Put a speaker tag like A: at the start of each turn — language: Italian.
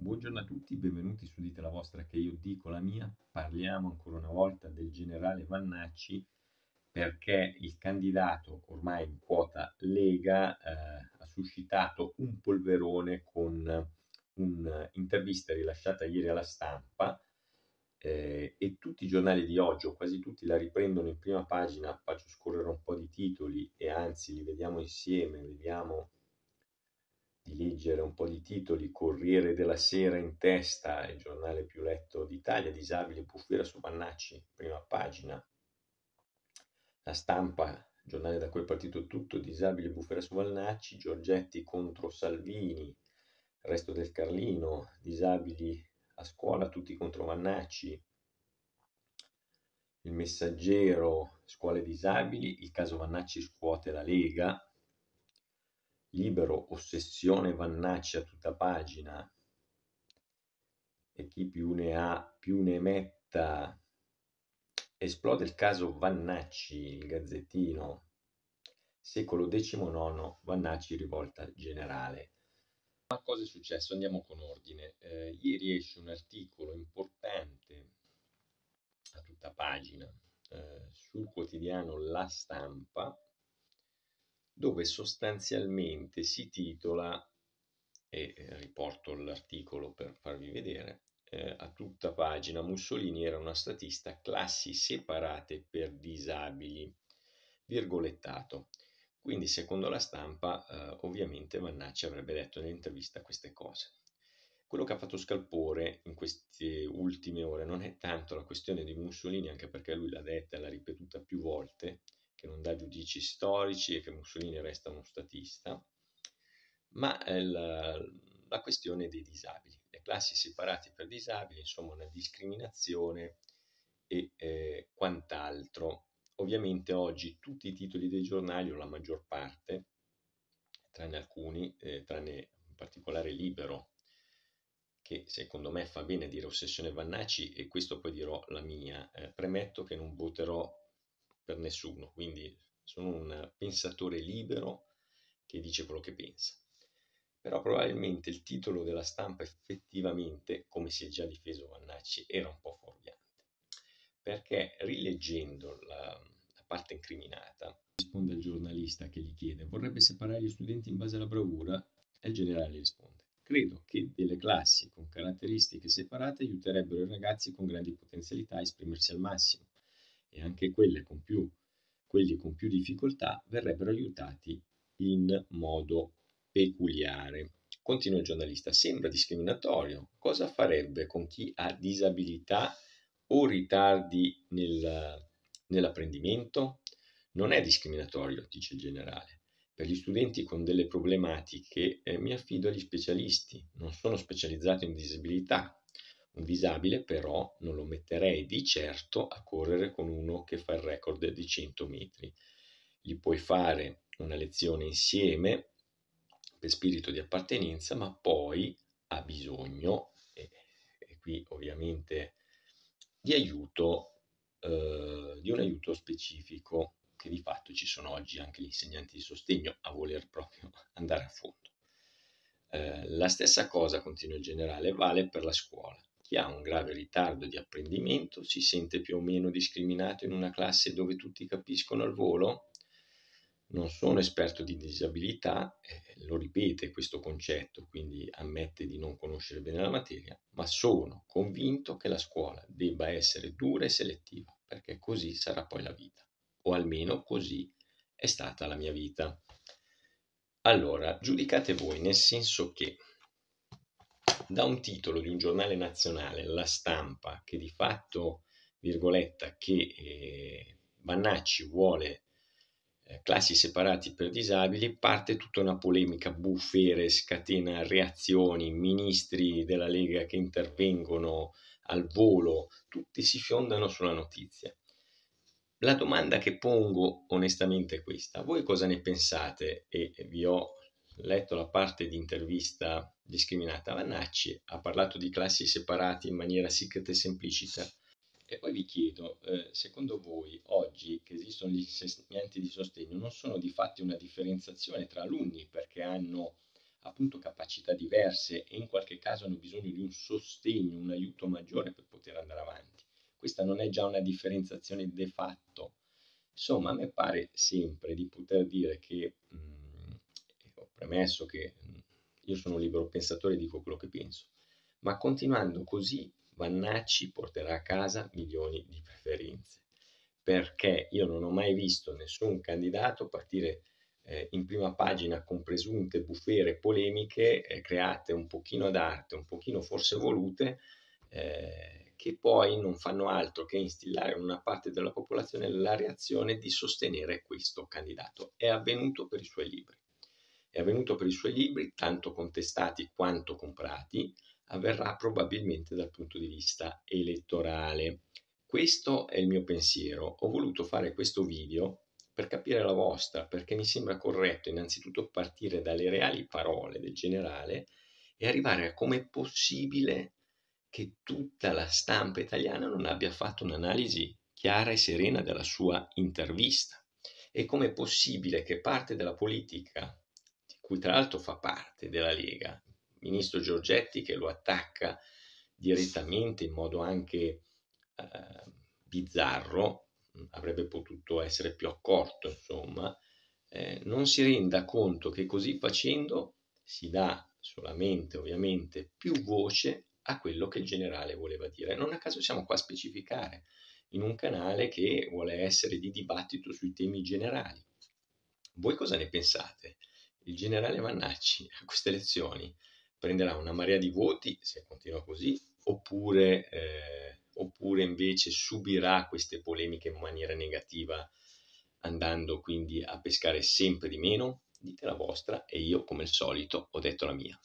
A: Buongiorno a tutti, benvenuti su Dite la vostra che io dico la mia. Parliamo ancora una volta del generale Vannacci perché il candidato ormai in quota Lega eh, ha suscitato un polverone con eh, un'intervista rilasciata ieri alla stampa eh, e tutti i giornali di oggi, o quasi tutti, la riprendono in prima pagina, faccio scorrere un po' di titoli e anzi li vediamo insieme, vediamo di leggere un po' di titoli, Corriere della Sera in testa, il giornale più letto d'Italia, disabile Puffira su Vannacci, prima pagina, la stampa, giornale da cui è partito tutto, disabile Buffera su Vannacci, Giorgetti contro Salvini, resto del Carlino, disabili a scuola tutti contro Vannacci, il messaggero, scuole disabili, il caso Vannacci scuote la Lega, libero, ossessione vannaccia tutta pagina e chi più ne ha più ne metta. Esplode il caso Vannacci, il gazzettino, secolo XIX, Vannacci rivolta generale. Ma cosa è successo? Andiamo con ordine. Eh, ieri esce un articolo importante a tutta pagina eh, sul quotidiano La Stampa, dove sostanzialmente si titola, e eh, riporto l'articolo per farvi vedere, eh, a tutta pagina Mussolini era una statista classi separate per disabili, virgolettato. Quindi secondo la stampa eh, ovviamente Vannacci avrebbe detto nell'intervista queste cose. Quello che ha fatto scalpore in queste ultime ore non è tanto la questione di Mussolini, anche perché lui l'ha detta e l'ha ripetuta più volte, che non dà giudici storici e che Mussolini resta uno statista, ma la, la questione dei disabili, le classi separate per disabili, insomma una discriminazione e eh, quant'altro. Ovviamente oggi tutti i titoli dei giornali, o la maggior parte, tranne alcuni, eh, tranne in particolare Libero, che secondo me fa bene dire ossessione Vannacci e questo poi dirò la mia. Eh, premetto che non voterò per nessuno, quindi sono un pensatore libero che dice quello che pensa. Però probabilmente il titolo della stampa effettivamente, come si è già difeso Vannacci, era un po' fuorviante, perché rileggendo la, la parte incriminata, risponde al giornalista che gli chiede vorrebbe separare gli studenti in base alla bravura? E il generale risponde credo che delle classi con caratteristiche separate aiuterebbero i ragazzi con grandi potenzialità a esprimersi al massimo e anche con più, quelli con più difficoltà verrebbero aiutati in modo peculiare. Continua il giornalista, sembra discriminatorio. Cosa farebbe con chi ha disabilità o ritardi nel, nell'apprendimento? Non è discriminatorio, dice il generale. Per gli studenti con delle problematiche eh, mi affido agli specialisti, non sono specializzato in disabilità, visabile, però non lo metterei di certo a correre con uno che fa il record di 100 metri. Gli puoi fare una lezione insieme per spirito di appartenenza, ma poi ha bisogno, e, e qui ovviamente di aiuto, eh, di un aiuto specifico, che di fatto ci sono oggi anche gli insegnanti di sostegno a voler proprio andare a fondo. Eh, la stessa cosa, continua il generale, vale per la scuola chi ha un grave ritardo di apprendimento si sente più o meno discriminato in una classe dove tutti capiscono al volo? Non sono esperto di disabilità, eh, lo ripete questo concetto, quindi ammette di non conoscere bene la materia, ma sono convinto che la scuola debba essere dura e selettiva, perché così sarà poi la vita, o almeno così è stata la mia vita. Allora, giudicate voi, nel senso che da un titolo di un giornale nazionale, La Stampa, che di fatto, virgoletta, che eh, Vannacci vuole eh, classi separati per disabili, parte tutta una polemica bufere, scatena reazioni, ministri della Lega che intervengono al volo, tutti si fiondano sulla notizia. La domanda che pongo onestamente è questa. Voi cosa ne pensate? E vi ho letto la parte di intervista discriminata, Vannacci ha parlato di classi separate in maniera secreta e semplicita. E poi vi chiedo, eh, secondo voi oggi che esistono gli insegnanti di sostegno non sono di fatto una differenziazione tra alunni perché hanno appunto capacità diverse e in qualche caso hanno bisogno di un sostegno, un aiuto maggiore per poter andare avanti. Questa non è già una differenziazione de facto. Insomma, a me pare sempre di poter dire che mh, mm, premesso che mm, io sono un libero pensatore e dico quello che penso, ma continuando così Vannacci porterà a casa milioni di preferenze, perché io non ho mai visto nessun candidato partire eh, in prima pagina con presunte bufere polemiche eh, create un pochino ad arte, un pochino forse volute, eh, che poi non fanno altro che instillare in una parte della popolazione la reazione di sostenere questo candidato. È avvenuto per i suoi libri è avvenuto per i suoi libri, tanto contestati quanto comprati, avverrà probabilmente dal punto di vista elettorale. Questo è il mio pensiero. Ho voluto fare questo video per capire la vostra, perché mi sembra corretto innanzitutto partire dalle reali parole del generale e arrivare a come è possibile che tutta la stampa italiana non abbia fatto un'analisi chiara e serena della sua intervista e come è possibile che parte della politica cui tra l'altro fa parte della Lega, il ministro Giorgetti che lo attacca direttamente in modo anche eh, bizzarro, avrebbe potuto essere più accorto, insomma, eh, non si renda conto che così facendo si dà solamente, ovviamente, più voce a quello che il generale voleva dire. Non a caso siamo qua a specificare in un canale che vuole essere di dibattito sui temi generali. Voi cosa ne pensate? il generale Vannacci a queste elezioni prenderà una marea di voti, se continua così, oppure, eh, oppure invece subirà queste polemiche in maniera negativa, andando quindi a pescare sempre di meno? Dite la vostra e io, come al solito, ho detto la mia.